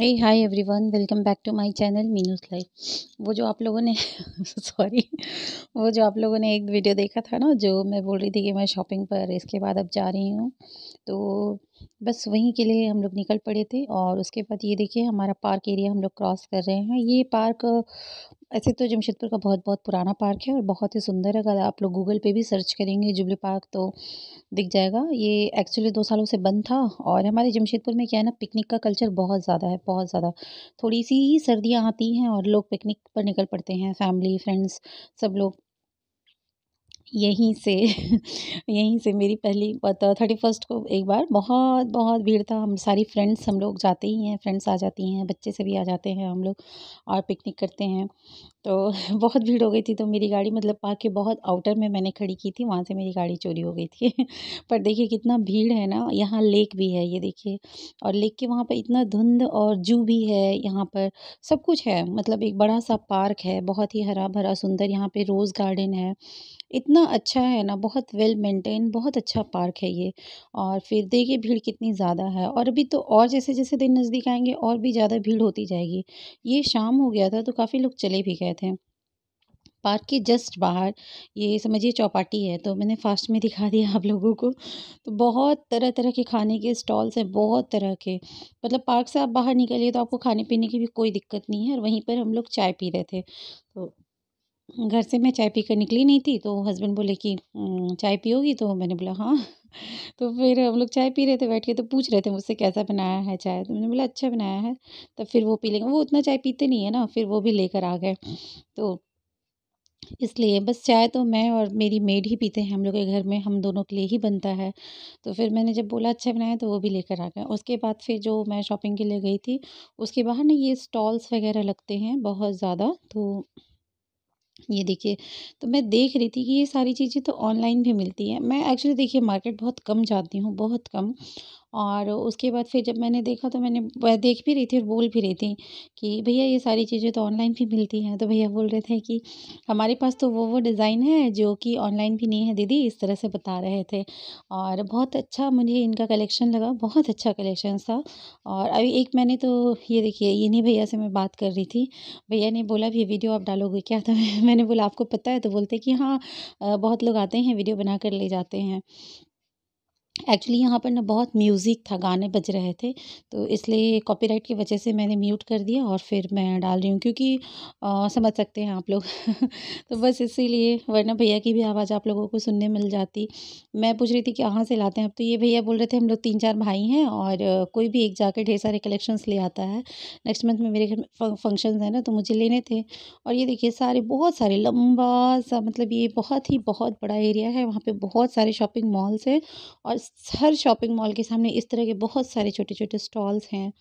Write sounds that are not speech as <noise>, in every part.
hey hi everyone welcome back to my channel Meenu's life वो जो आप लोगों ने सॉरी वो जो आप लोगों ने एक वीडियो देखा था ना जो मैं बोल रही थी कि मैं शॉपिंग पर इसके बाद अब जा रही हूँ तो बस वहीं के लिए हम लोग निकल पड़े थे और उसके बाद ये देखिए हमारा पार्क एरिया हम लोग क्रॉस कर रहे हैं ये पार्क ऐसे तो जमशेदपुर का बहुत बहुत पुराना पार्क है और बहुत ही सुंदर है अगर आप लोग गूगल पे भी सर्च करेंगे जुबली पार्क तो दिख जाएगा ये एक्चुअली दो सालों से बंद था और हमारे जमशेदपुर में क्या है ना पिकनिक का कल्चर बहुत ज़्यादा है बहुत ज़्यादा थोड़ी सी ही सर्दियाँ आती हैं और लोग पिकनिक पर निकल पड़ते हैं फैमिली फ्रेंड्स सब लोग यहीं से यहीं से मेरी पहली थर्टी फर्स्ट को एक बार बहुत बहुत भीड़ था हम सारी फ्रेंड्स हम लोग जाते ही हैं फ्रेंड्स आ जाती हैं बच्चे से भी आ जाते हैं हम लोग और पिकनिक करते हैं तो <laughs> बहुत भीड़ हो गई थी तो मेरी गाड़ी मतलब पार्क के बहुत आउटर में मैंने खड़ी की थी वहाँ से मेरी गाड़ी चोरी हो गई थी <laughs> पर देखिए कितना भीड़ है ना यहाँ लेक भी है ये देखिए और लेक के वहाँ पर इतना धुंध और जू भी है यहाँ पर सब कुछ है मतलब एक बड़ा सा पार्क है बहुत ही हरा भरा सुंदर यहाँ पर रोज़ गार्डन है इतना अच्छा है ना बहुत वेल मेंटेन बहुत अच्छा पार्क है ये और फिर देखिए भीड़ कितनी ज़्यादा है और अभी तो और जैसे जैसे दिन नज़दीक आएंगे और भी ज़्यादा भीड़ होती जाएगी ये शाम हो गया था तो काफ़ी लोग चले भी गए थे पार्क के जस्ट बाहर ये समझिए चौपाटी है तो मैंने फास्ट में दिखा दिया आप लोगों को तो बहुत तरह तरह के खाने के स्टॉल्स हैं बहुत तरह के मतलब पार्क से आप बाहर निकलिए तो आपको खाने पीने की भी कोई दिक्कत नहीं है और वहीं पर हम लोग चाय पी रहे थे तो घर से मैं चाय पीकर निकली नहीं थी तो हस्बैंड बोले कि चाय पियोगी तो मैंने बोला हाँ <laughs> तो फिर हम लोग चाय पी रहे थे बैठ के तो पूछ रहे थे मुझसे कैसा बनाया है चाय तो मैंने बोला अच्छा बनाया है तब फिर वो पी लेंगे वो उतना चाय पीते नहीं है ना फिर वो भी लेकर आ गए तो इसलिए बस चाय तो मैं और मेरी मेड ही पीते हैं हम लोग के घर में हम दोनों के लिए ही बनता है तो फिर मैंने जब बोला अच्छा बनाया तो वो भी लेकर आ गए उसके बाद फिर जो मैं शॉपिंग के लिए गई थी उसके बाहर ना ये स्टॉल्स वगैरह लगते हैं बहुत ज़्यादा तो ये देखिए तो मैं देख रही थी कि ये सारी चीज़ें तो ऑनलाइन भी मिलती हैं मैं एक्चुअली देखिए मार्केट बहुत कम जाती हूँ बहुत कम और उसके बाद फिर जब मैंने देखा तो मैंने देख भी रही थी और बोल भी रही थी कि भैया ये सारी चीज़ें तो ऑनलाइन भी मिलती हैं तो भैया बोल रहे थे कि हमारे पास तो वो वो डिज़ाइन है जो कि ऑनलाइन भी नहीं है दीदी इस तरह से बता रहे थे और बहुत अच्छा मुझे इनका कलेक्शन लगा बहुत अच्छा कलेक्शन था और अभी एक मैंने तो ये देखिए इन्हीं भैया से मैं बात कर रही थी भैया ने बोला भी वीडियो आप डालोगे क्या था तो <laughs> मैंने बोला आपको पता है तो बोलते कि हाँ बहुत लोग आते हैं वीडियो बना कर ले जाते हैं एक्चुअली यहाँ पर ना बहुत म्यूज़िक था गाने बज रहे थे तो इसलिए कॉपीराइट की वजह से मैंने म्यूट कर दिया और फिर मैं डाल रही हूँ क्योंकि आ, समझ सकते हैं आप लोग <laughs> तो बस इसीलिए वरना भैया की भी आवाज़ आप लोगों को सुनने मिल जाती मैं पूछ रही थी कि कहाँ से लाते हैं अब तो ये भैया बोल रहे थे हम लोग तीन चार भाई हैं और कोई भी एक जाके ढेर सारे कलेक्शंस ले आता है नेक्स्ट मंथ में मेरे घर में फंक्शन है ना तो मुझे लेने थे और ये देखिए सारे बहुत सारे लंबा सा मतलब ये बहुत ही बहुत बड़ा एरिया है वहाँ पर बहुत सारे शॉपिंग मॉल्स हैं और हर शॉपिंग मॉल के सामने इस तरह के बहुत सारे छोटे छोटे स्टॉल्स हैं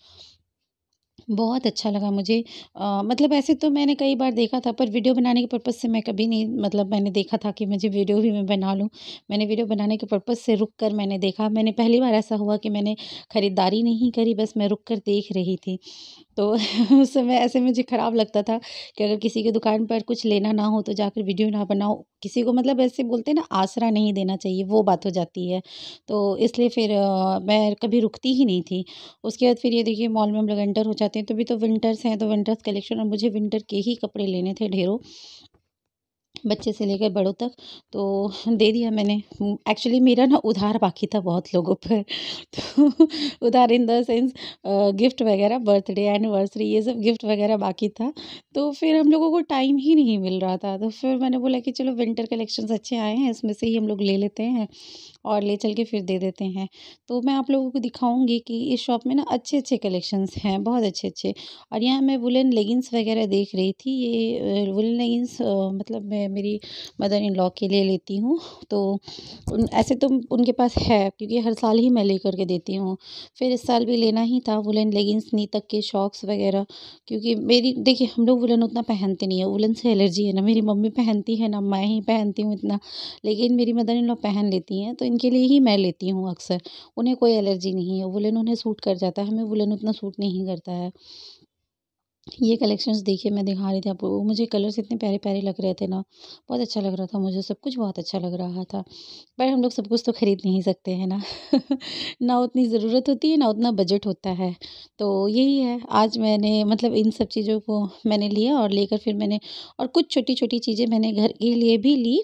बहुत अच्छा लगा मुझे आ, मतलब ऐसे तो मैंने कई बार देखा था पर वीडियो बनाने के पर्पज़ से मैं कभी नहीं मतलब मैंने देखा था कि मुझे वीडियो भी मैं बना लूँ मैंने वीडियो बनाने के पर्पज़ से रुक कर मैंने देखा मैंने पहली बार ऐसा हुआ कि मैंने ख़रीदारी नहीं करी बस मैं रुक कर देख रही थी तो <laughs> उस समय ऐसे मुझे ख़राब लगता था कि अगर किसी की दुकान पर कुछ लेना ना हो तो जाकर वीडियो ना बनाओ किसी को मतलब ऐसे बोलते हैं ना आसरा नहीं देना चाहिए वो बात हो जाती है तो इसलिए फिर मैं कभी रुकती ही नहीं थी उसके बाद फिर ये देखिए मॉल में हम लोग एंटर हो जाते हैं तो भी तो विंटर्स हैं तो विंटर्स कलेक्शन और मुझे विंटर के ही कपड़े लेने थे ढेरों बच्चे से लेकर बड़ों तक तो दे दिया मैंने एक्चुअली हम्म, मेरा ना उधार बाकी था बहुत लोगों पर तो उधार इन द सेंस गिफ्ट वगैरह बर्थडे एनिवर्सरी ये सब गिफ्ट वगैरह बाकी था तो फिर हम लोगों को टाइम ही नहीं मिल रहा था तो फिर मैंने बोला कि चलो विंटर कलेक्शंस अच्छे आए हैं इसमें से ही हम लोग ले लेते हैं और ले चल के फिर दे देते हैं तो मैं आप लोगों को दिखाऊंगी कि इस शॉप में ना अच्छे अच्छे कलेक्शंस हैं बहुत अच्छे अच्छे और यहाँ मैं वुलन लेगिंग्स वगैरह देख रही थी ये वुलन लेगिंग्स मतलब मैं मेरी मदर इन लॉ के लिए लेती हूँ तो ऐसे तो उनके पास है क्योंकि हर साल ही मैं ले करके देती हूँ फिर इस साल भी लेना ही था वुलन लेगिंग्स नी तक के शॉक्स वगैरह क्योंकि मेरी देखिए हम लोग वुलन उतना पहनते नहीं है वुलन से एलर्जी है ना मेरी मम्मी पहनती है ना मैं ही पहनती हूँ इतना लेकिन मेरी मदर इन लॉ पहन लेती हैं तो कॉटन के लिए ही मैं लेती हूँ अक्सर उन्हें कोई एलर्जी नहीं है वुलन उन्हें सूट कर जाता है हमें वुलन उतना सूट नहीं करता है ये कलेक्शंस देखिए मैं दिखा रही थी आपको मुझे कलर्स इतने प्यारे प्यारे लग रहे थे ना बहुत अच्छा लग रहा था मुझे सब कुछ बहुत अच्छा लग रहा था पर हम लोग सब कुछ तो ख़रीद नहीं सकते हैं ना <laughs> ना उतनी ज़रूरत होती है ना उतना बजट होता है तो यही है आज मैंने मतलब इन सब चीज़ों को मैंने लिया और लेकर फिर मैंने और कुछ छोटी छोटी चीज़ें मैंने घर के लिए भी ली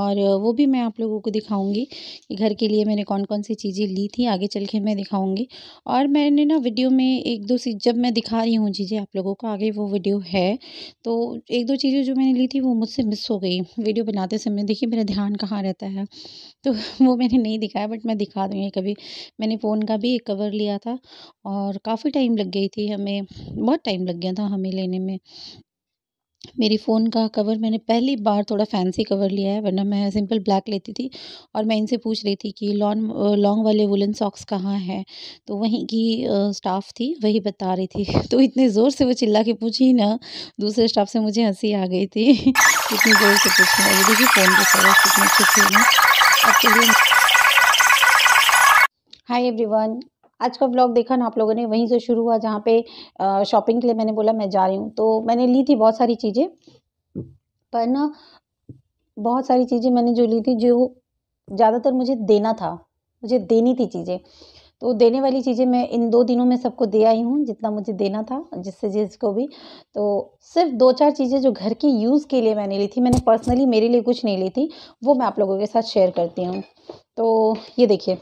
और वो भी मैं आप लोगों को दिखाऊँगी कि घर के लिए मैंने कौन कौन सी चीज़ें ली थी आगे चल के मैं दिखाऊँगी और मैंने ना वीडियो में एक दो सी जब मैं दिखा रही हूँ चीज़ें आप लोगों को आपको आगे वो वीडियो है तो एक दो चीज़ें जो मैंने ली थी वो मुझसे मिस हो गई वीडियो बनाते समय देखिए मेरा ध्यान कहाँ रहता है तो वो मैंने नहीं दिखाया बट मैं दिखा दूँगी कभी मैंने फ़ोन का भी एक कवर लिया था और काफ़ी टाइम लग गई थी हमें बहुत टाइम लग गया था हमें लेने में मेरी फ़ोन का कवर मैंने पहली बार थोड़ा फैंसी कवर लिया है वरना मैं सिंपल ब्लैक लेती थी और मैं इनसे पूछ रही थी कि लॉन्ग लॉन्ग वाले वुलन सॉक्स कहाँ हैं तो वहीं की स्टाफ थी वही बता रही थी <laughs> तो इतने ज़ोर से वो चिल्ला के पूछी ना दूसरे स्टाफ से मुझे हंसी आ गई थी <laughs> इतनी ज़ोर से पूछने लगी देखिए फ़ोन के कवर कितने अच्छे थे हाय एवरीवन आज का ब्लॉग देखा ना आप लोगों ने वहीं से शुरू हुआ जहाँ पे शॉपिंग के लिए मैंने बोला मैं जा रही हूँ तो मैंने ली थी बहुत सारी चीज़ें पर ना बहुत सारी चीज़ें मैंने जो ली थी जो ज़्यादातर मुझे देना था मुझे देनी थी चीज़ें तो देने वाली चीज़ें मैं इन दो दिनों में सबको दे आई हूँ जितना मुझे देना था जिससे जिसको भी तो सिर्फ दो चार चीज़ें जो घर की यूज़ के लिए मैंने ली थी मैंने पर्सनली मेरे लिए कुछ नहीं ली थी वो मैं आप लोगों के साथ शेयर करती हूँ तो ये देखिए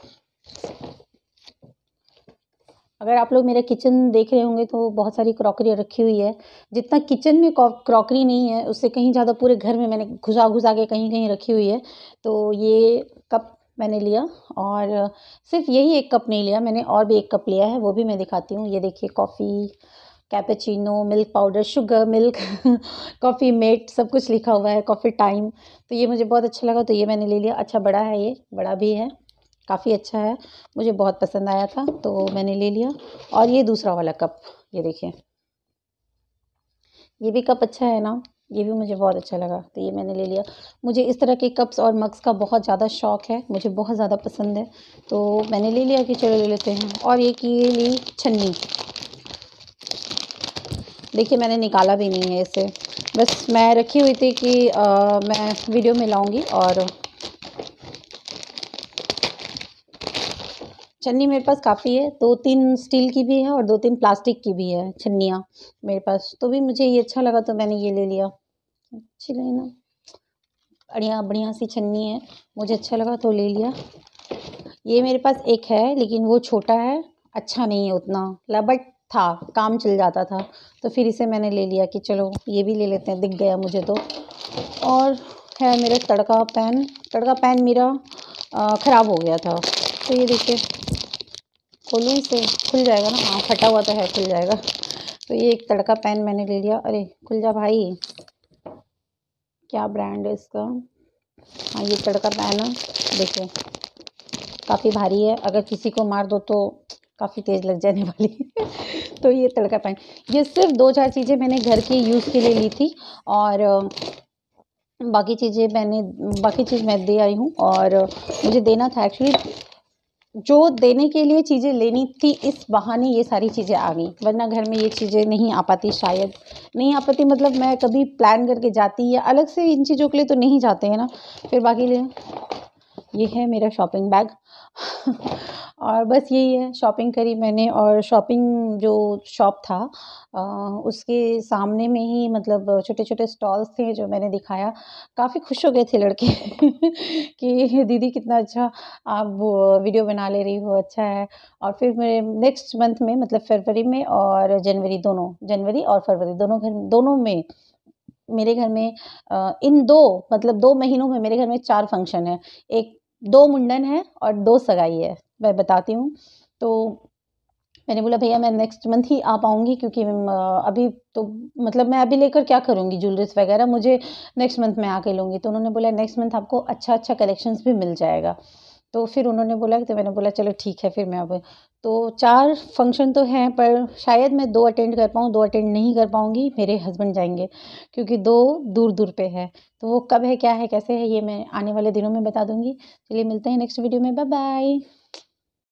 अगर आप लोग मेरा किचन देख रहे होंगे तो बहुत सारी क्रॉकरी रखी हुई है जितना किचन में क्रॉकरी नहीं है उससे कहीं ज़्यादा पूरे घर में मैंने घुसा घुसा के कहीं कहीं रखी हुई है तो ये कप मैंने लिया और सिर्फ यही एक कप नहीं लिया मैंने और भी एक कप लिया है वो भी मैं दिखाती हूँ ये देखिए coffee cappuccino milk powder sugar milk <laughs> coffee mate सब कुछ लिखा हुआ है कॉफ़ी टाइम तो ये मुझे बहुत अच्छा लगा तो ये मैंने ले लिया अच्छा बड़ा है ये बड़ा भी है काफ़ी अच्छा है मुझे बहुत पसंद आया था तो मैंने ले लिया और ये दूसरा वाला कप ये देखिए ये भी कप अच्छा है ना ये भी मुझे बहुत अच्छा लगा तो ये मैंने ले लिया मुझे इस तरह के कप्स और मग्स का बहुत ज़्यादा शौक़ है मुझे बहुत ज़्यादा पसंद है तो मैंने ले लिया कि चलो ले लेते हैं और ये की ली छन्नी देखिए मैंने निकाला भी नहीं है इसे बस मैं रखी हुई थी कि आ, मैं वीडियो में लाऊंगी और छन्नी मेरे पास काफ़ी है दो तीन स्टील की भी है और दो तीन प्लास्टिक की भी है छन्नियाँ मेरे पास तो भी मुझे ये अच्छा लगा तो मैंने ये ले लिया अच्छी लगी ना बढ़िया बढ़िया सी छन्नी है मुझे अच्छा लगा तो ले लिया ये मेरे पास एक है लेकिन वो छोटा है अच्छा नहीं है उतना लबट था काम चल जाता था तो फिर इसे मैंने ले लिया कि चलो ये भी ले लेते हैं दिख गया मुझे तो और है मेरा तड़का पैन तड़का पैन मेरा ख़राब हो गया था तो ये देखिए खोलूँ इसे खुल जाएगा ना हाँ फटा हुआ तो है खुल जाएगा तो ये एक तड़का पैन मैंने ले लिया अरे खुल जा भाई क्या ब्रांड है इसका हाँ ये तड़का पैन है देखिए काफ़ी भारी है अगर किसी को मार दो तो काफ़ी तेज़ लग जाने वाली <laughs> तो ये तड़का पैन ये सिर्फ दो चार चीज़ें मैंने घर के यूज़ के लिए ली थी और बाकी चीज़ें मैंने बाकी चीज़ मैं दे आई हूँ और मुझे देना था एक्चुअली जो देने के लिए चीज़ें लेनी थी इस बहाने ये सारी चीज़ें आ गई वरना घर में ये चीज़ें नहीं आ पाती शायद नहीं आ पाती मतलब मैं कभी प्लान करके जाती या अलग से इन चीज़ों के लिए तो नहीं जाते हैं ना फिर बाकी लिए ये है मेरा शॉपिंग बैग और बस यही है शॉपिंग करी मैंने और शॉपिंग जो शॉप था आ, उसके सामने में ही मतलब छोटे छोटे स्टॉल्स थे जो मैंने दिखाया काफ़ी खुश हो गए थे लड़के <laughs> कि दीदी कितना अच्छा आप वीडियो बना ले रही हो अच्छा है और फिर मेरे नेक्स्ट मंथ में मतलब फरवरी में और जनवरी दोनों जनवरी और फरवरी दोनों घर दोनों में मेरे घर में इन दो मतलब दो महीनों में मेरे घर में चार फंक्शन है एक दो मुंडन है और दो सगाई है मैं बताती हूँ तो मैंने बोला भैया मैं नेक्स्ट मंथ ही आ पाऊंगी क्योंकि अभी तो मतलब मैं अभी लेकर क्या करूँगी ज्वेलरीज वगैरह मुझे नेक्स्ट मंथ में आके लूँगी तो उन्होंने बोला नेक्स्ट मंथ आपको अच्छा अच्छा कलेक्शंस भी मिल जाएगा तो फिर उन्होंने बोला तो मैंने बोला चलो ठीक है फिर मैं अब तो चार फंक्शन तो हैं पर शायद मैं दो अटेंड कर पाऊँ दो अटेंड नहीं कर पाऊँगी मेरे हस्बैंड जाएंगे क्योंकि दो दूर दूर पे है तो वो कब है क्या है कैसे है ये मैं आने वाले दिनों में बता दूँगी चलिए मिलते हैं नेक्स्ट वीडियो में बाय बाय